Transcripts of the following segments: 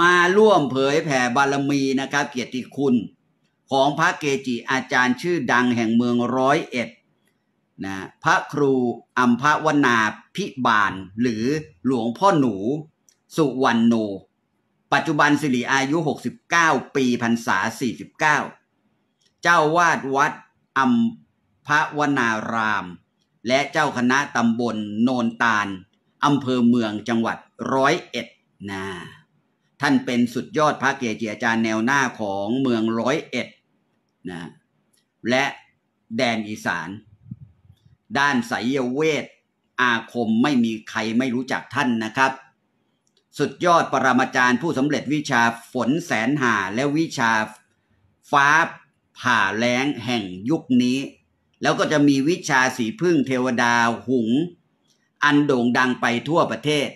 มาร่วมเผยแผ่บารมีนะครับเกียรติคุณของพระเกจิอาจารย์ชื่อดังแห่งเมืองร้อยเอ็ดนะพระครูอัมพวนาพิบาลหรือหลวงพ่อหนูสุวรรณโน ปัจจุบันสิริอายุ 69 ปีพรรษา49 เจ้าวาดวัดอัมพวนารามและเจ้าคณะตำบลโนนตาลอำเภอเมืองจังหวัดร้อยเอ็ดนะท่านเป็นสุดยอดพระเกจิอาจารย์แนวหน้าของเมืองร้อยเอ็ดนะและแดนอีสาน ด้านไสยเวทอาคมไม่มีใครไม่รู้จักท่านนะครับ สุดยอดปรมาจารย์ผู้สำเร็จวิชาฝนแสนหาและวิชาฟ้าผ่าแล้ง แห่งยุคนี้ แล้วก็จะมีวิชาสีพึ่งเทวดาหุง อันโด่งดังไปทั่วประเทศ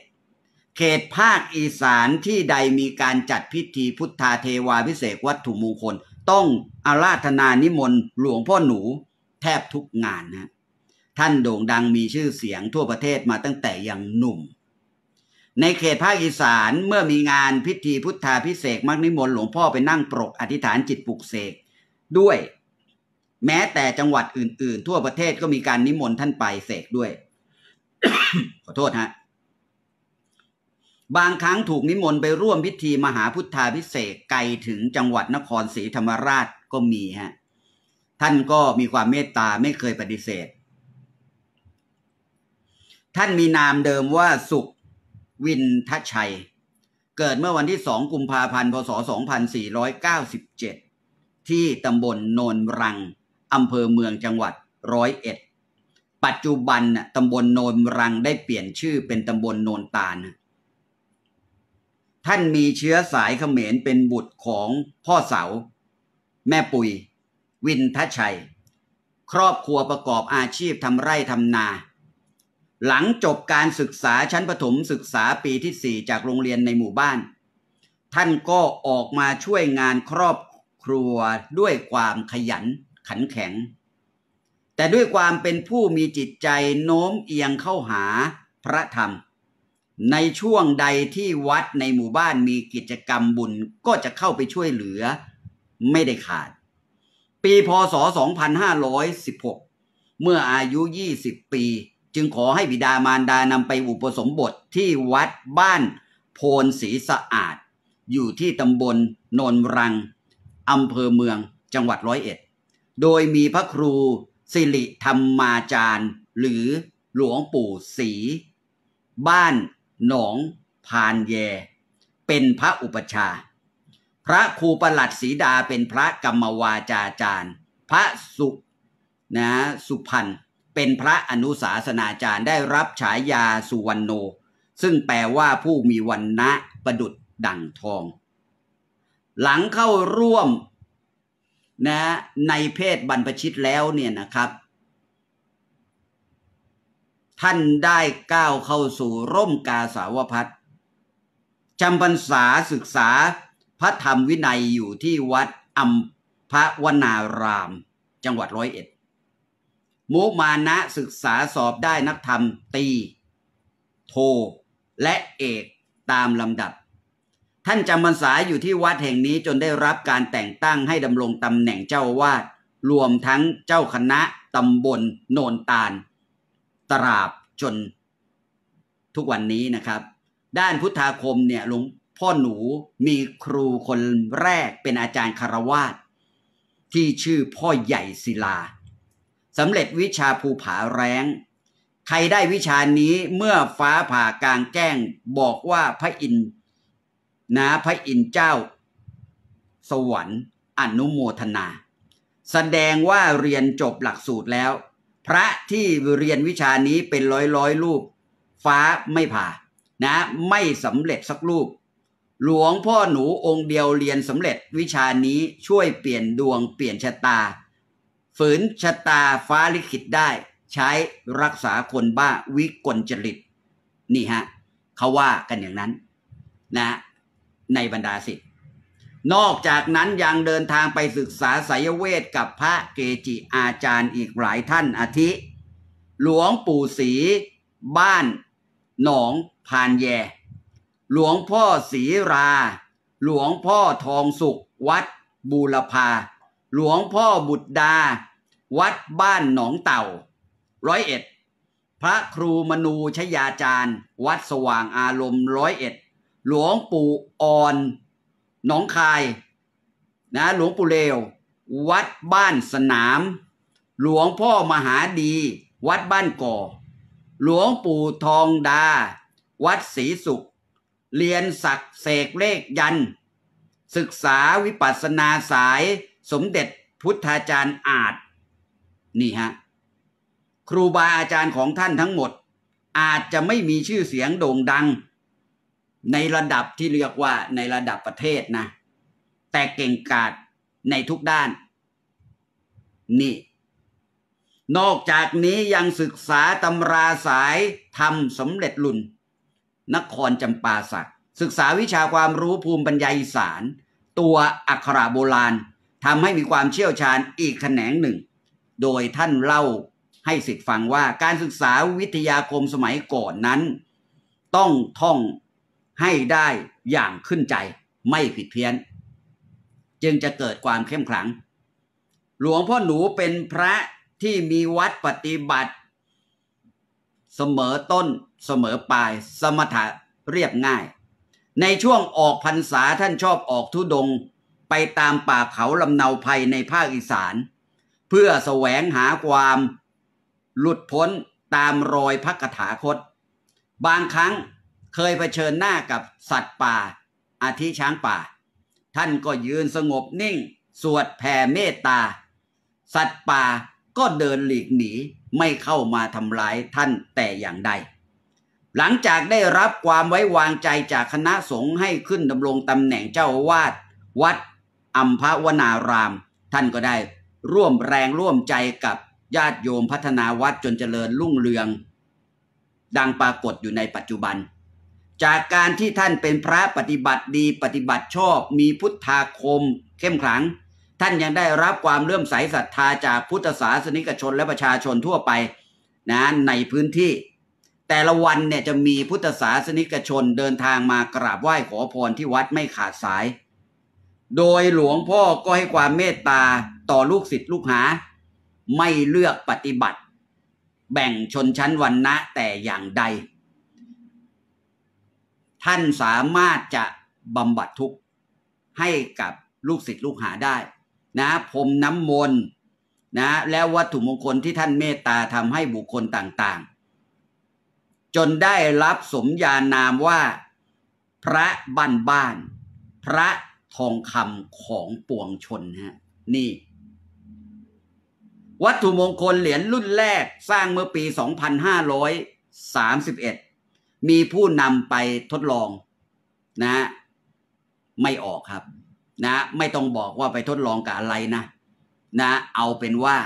เขตภาคอีสานที่ใดมีการจัดพิธีพุทธาเทวาพิเศษวัตถุมงคล ต้องอาราธนานิมนต์หลวงพ่อหนูแทบทุกงานนะท่านโด่งดังมีชื่อเสียงทั่วประเทศมาตั้งแต่ยังหนุ่ม ในเขตภาคอีสานเมื่อมีงานพิธีพุทธาพิเศษมักนิมนต์หลวงพ่อไปนั่งปรกอธิษฐานจิตปลุกเสกด้วย แม้แต่จังหวัดอื่น ๆ ทั่วประเทศก็มีการนิมนต์ท่านไปเสกด้วยขอโทษฮะบางครั้งถูกนิมนต์ไปร่วมพิธีมหาพุทธาพิเศษไกลถึงจังหวัดนครศรีธรรมราชก็มีฮะท่านก็มีความเมตตาไม่เคยปฏิเสธ ท่านมีนามเดิมว่าสุขวินทชัย เกิดเมื่อวันที่สองกุมภาพันธ์พศ2497 ที่ตำบลโนนรัง อำเภอเมืองจังหวัดร้อยเอ็ดปัจจุบันตำบลโนนรังได้เปลี่ยนชื่อเป็นตำบลโนนตาลท่านมีเชื้อสายเขมรเป็นบุตรของพ่อเสา แม่ปุยวินทชัย ครอบครัวประกอบอาชีพทำไร่ทำนา หลังจบการศึกษาชั้นประถมศึกษาปีที่ 4 จากโรงเรียนในหมู่บ้าน ท่านก็ออกมาช่วยงานครอบครัวด้วยความขยันขันแข็ง แต่ด้วยความเป็นผู้มีจิตใจโน้มเอียงเข้าหาพระธรรมในช่วงใดที่วัดในหมู่บ้านมีกิจกรรมบุญก็จะเข้าไปช่วยเหลือไม่ได้ขาด ปีพศ 2516 เมื่ออายุ 20 ปี จึงขอให้บิดามารดานำไปอุปสมบทที่วัดบ้านโพนศรีสะอาด อยู่ที่ตำบลโนนรัง อำเภอเมืองจังหวัดร้อยเอ็ดโดยมีพระครูสิริธรรมาจารย์ หรือหลวงปู่ศรีบ้านหนอง พานแย เป็นพระอุปชา พระครูประหลัดศรีดาเป็นพระกรรมวาจาจารย์ พระสุนะสุพรรณเป็นพระอนุสาสนาจารย์ได้รับฉายาสุวรรณโน ซึ่งแปลว่าผู้มีวันนะประดุดดั่งทอง หลังเข้าร่วม นะ ในเพศบรรพชิตแล้วเนี่ยนะครับท่านได้ก้าวเข้าสู่ร่มกาสาวพัฒจำพรรษาศึกษาพระธรรมวินัยอยู่ที่วัดอัมพะวนาราม จังหวัดร้อยเอ็ด มุมานะศึกษาสอบได้นักธรรมตี โท และเอกตามลำดับ ท่านจำพรรษาอยู่ที่วัดแห่งนี้จนได้รับการแต่งตั้งให้ดำรงตำแหน่งเจ้าวาดรวมทั้งเจ้าคณะตำบลโนนตาลตราบจนทุกวันนี้นะครับ ด้านพุทธาคมเนี่ยหลวงพ่อหนูมีครูคนแรกเป็นอาจารย์คารวาสที่ชื่อพ่อใหญ่ศิลาสำเร็จวิชาภูผาแรงใครได้วิชานี้เมื่อฟ้าผ่ากลางแจ้งบอกว่าพระอินนะพระอินเจ้าสวรรค์อนุโมทนาแสดงว่าเรียนจบหลักสูตรแล้วพระที่เรียนวิชานี้เป็นร้อยร้อยรูป ฟ้าไม่ผ่านะไม่สำเร็จสักรูป หลวงพ่อหนูองค์เดียวเรียนสำเร็จวิชานี้ช่วยเปลี่ยนดวงเปลี่ยนชะตา ฝืนชะตาฟ้าลิขิตได้ ใช้รักษาคนบ้าวิกลจริตนี่ฮะเขาว่ากันอย่างนั้นนะในบรรดาสิทธินอกจากนั้นยังเดินทางไปศึกษาสายเวทกับพระเกจิอาจารย์อีกหลายท่านอาทิ หลวงปู่ศรีบ้าน หนองพานแยหลวงพ่อศรีรา หลวงพ่อทองสุข วัดบูรพาหลวงพ่อบุตรดา วัดบ้านหนองเต่าร้อยเอ็ดพระครูมนูชยาจารย์วัดสว่างอารมณ์ร้อยเอ็ดหลวงปู่อ่อนหนองคาย นะหลวงปู่เลว วัดบ้านสนาม หลวงพ่อมหาดี วัดบ้านก่อ หลวงปู่ทองดา วัดศรีสุข เรียนศักเสกเลขยัน ศึกษาวิปัสนาสายสมเด็จพุทธาจารย์อาจ นี่ฮะ ครูบาอาจารย์ของท่านทั้งหมด อาจจะไม่มีชื่อเสียงโด่งดังในระดับที่เรียกว่าในระดับประเทศนะ แต่เก่งกาจในทุกด้านนี่ นอกจากนี้ยังศึกษาตำราสายทำสำเร็จลุนนครจำปาสักศึกษาวิชาความรู้ภูมิปัญญาอีสานตัวอักขระโบราณทำให้มีความเชี่ยวชาญอีกแขนงหนึ่ง โดยท่านเล่าให้สิทธิ์ฟังว่าการศึกษาวิทยาคมสมัยก่อนนั้น ต้องท่องให้ได้อย่างขึ้นใจไม่ผิดเพี้ยน จึงจะเกิดความเข้มขลัง หลวงพ่อหนูเป็นพระที่มีวัดปฏิบัติ เสมอต้นเสมอปลายสมถะเรียบง่าย ในช่วงออกพรรษาท่านชอบออกทุดงไปตามป่าเขาลำเนาภัยในภาคอีสาน เพื่อแสวงหาความหลุดพ้น ตามรอยพระคถาคต บางครั้งเคยเผชิญหน้ากับสัตว์ป่า อาทิช้างป่า ท่านก็ยืนสงบนิ่ง สวดแผ่เมตตา สัตว์ป่าก็เดินหลีกหนีไม่เข้ามาทำร้ายท่านแต่อย่างใด หลังจากได้รับความไว้วางใจจากคณะสงฆ์ให้ขึ้นดำรงตำแหน่งเจ้าวาด วัดอัมพวนาราม ท่านก็ได้ร่วมแรงร่วมใจกับญาติโยมพัฒนาวัดจนเจริญรุ่งเรือง ดังปรากฏอยู่ในปัจจุบันจากการที่ท่านเป็นพระปฏิบัติดีปฏิบัติชอบ มีพุทธาคมเข้มขลัง ท่านยังได้รับความเลื่อมใสศรัทธาจากพุทธศาสนิกชนและประชาชนทั่วไปนะในพื้นที่ แต่ละวันเนี่ยจะมีพุทธศาสนิกชนเดินทางมากราบไหว้ขอพรที่วัดไม่ขาดสาย โดยหลวงพ่อก็ให้ความเมตตาต่อลูกศิษย์ลูกหา ไม่เลือกปฏิบัติ แบ่งชนชั้นวันนะแต่อย่างใดท่านสามารถจะบำบัดทุกข์ให้กับลูกศิษย์ลูกหาได้ นะพรมน้ำมนต์นะแล้ววัตถุมงคลที่ท่านเมตตาทำให้บุคคลต่างๆ จนได้รับสมญานามว่า พระบ้านบ้าน พระทองคำของปวงชนฮะนี่วัตถุมงคลเหรียญรุ่นแรกสร้างเมื่อปี 2531มีผู้นำไปทดลองนะ ไม่ออกครับ นะ ไม่ต้องบอกว่าไปทดลองกับอะไรนะ นะ เอาเป็นว่า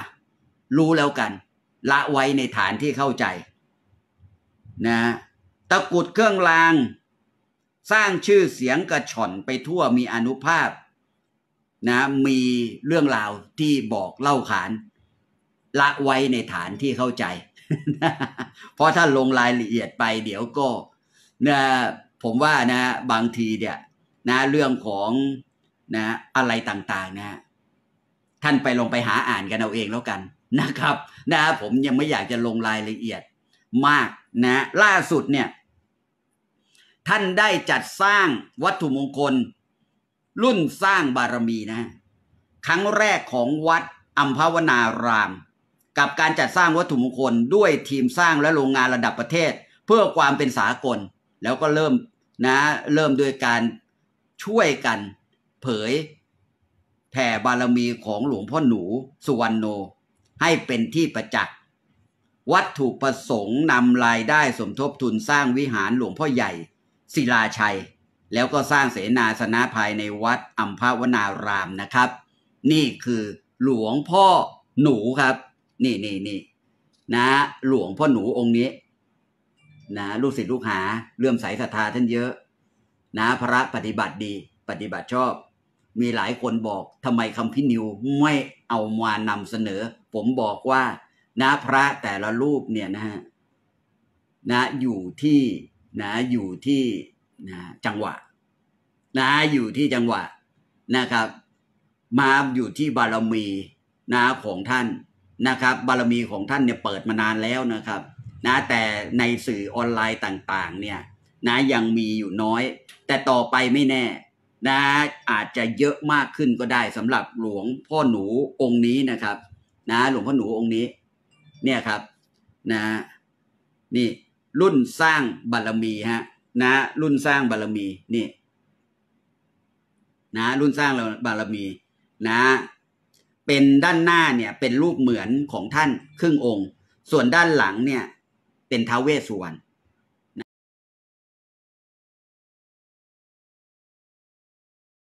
รู้แล้วกัน ละไว้ในฐานที่เข้าใจ นะ ตะกุดเครื่องราง สร้างชื่อเสียงกระชอนไปทั่วมีอนุภาพ นะ มีเรื่องราวที่บอกเล่าขาน ละไว้ในฐานที่เข้าใจเพราะถ้าลงรายละเอียดไปเดี๋ยวก็นะผมว่านะบางทีเนี่ย นะเรื่องของนะอะไรต่าง ๆนะ ท่านไปลงไปหาอ่านกันเอาเองแล้วกันนะครับ นะผมยังไม่อยากจะลงรายละเอียดมากนะ ล่าสุดเนี่ย ท่านได้จัดสร้างวัตถุมงคล รุ่นสร้างบารมีนะ ครั้งแรกของวัดอัมพวนารามกับการจัดสร้างวัตถุมงคลด้วยทีมสร้างและโรงงานระดับประเทศ เพื่อความเป็นสากล แล้วก็เริ่มนะเริ่มโดยการช่วยกัน เผยแผ่บารมีของหลวงพ่อหนู สุวรรณโนให้เป็นที่ประจักษ์วัตถุประสงค์นำรายได้สมทบทุนสร้างวิหารหลวงพ่อใหญ่ ศิลาชัย แล้วก็สร้างเสนาสนะภายในวัดอัมพวนารามนะครับ นี่คือหลวงพ่อหนูครับนี่นี่นี่นะหลวงพ่อหนูองค์นี้นะลูกศิษย์ลูกหาเลื่อมใสศรัทธาท่านเยอะนะพระปฏิบัติดี ปฏิบัติชอบ มีหลายคนบอกทำไมคำพินิวไม่เอามานำเสนอ ผมบอกว่านะพระแต่ละรูปเนี่ยนะฮะนะอยู่ที่ นะอยู่ที่นะจังหวะนะอยู่ที่จังหวะนะครับ มาอยู่ที่บารมีนะของท่านนะครับบารมีของท่านเนี่ยเปิดมานานแล้วนะครับ นะแต่ในสื่อออนไลน์ต่างๆ เนี่ยนะยังมีอยู่น้อย แต่ต่อไปไม่แน่นะอาจจะเยอะมากขึ้นก็ได้สำหรับหลวงพ่อหนูองค์นี้นะครับนะหลวงพ่อหนูองค์นี้ เนี่ยครับ นะนี่รุ่นสร้างบารมีฮะนะรุ่นสร้างบารมีนี่นะรุ่นสร้างบารมี นะเป็นด้านหน้าเนี่ย เป็นรูปเหมือนของท่านครึ่งองค์ ส่วนด้านหลังเนี่ย เป็นท้าวเวสสุวรรณ